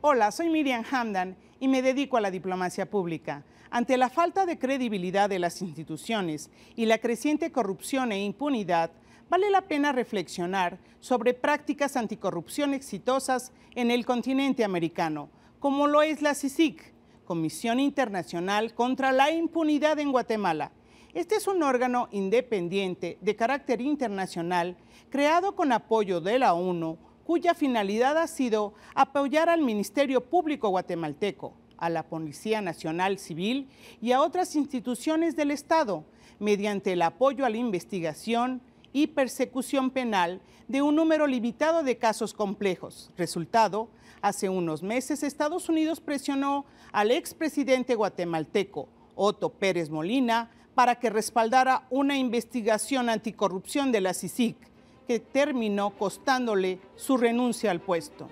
Hola, soy Miriam Hamdan y me dedico a la diplomacia pública. Ante la falta de credibilidad de las instituciones y la creciente corrupción e impunidad, vale la pena reflexionar sobre prácticas anticorrupción exitosas en el continente americano, como lo es la CICIC, Comisión Internacional contra la Impunidad en Guatemala. Este es un órgano independiente de carácter internacional creado con apoyo de la ONU cuya finalidad ha sido apoyar al Ministerio Público guatemalteco, a la Policía Nacional Civil y a otras instituciones del Estado mediante el apoyo a la investigación y persecución penal de un número limitado de casos complejos. Resultado, hace unos meses Estados Unidos presionó al expresidente guatemalteco, Otto Pérez Molina, para que respaldara una investigación anticorrupción de la CICIC terminó costándole su renuncia al puesto.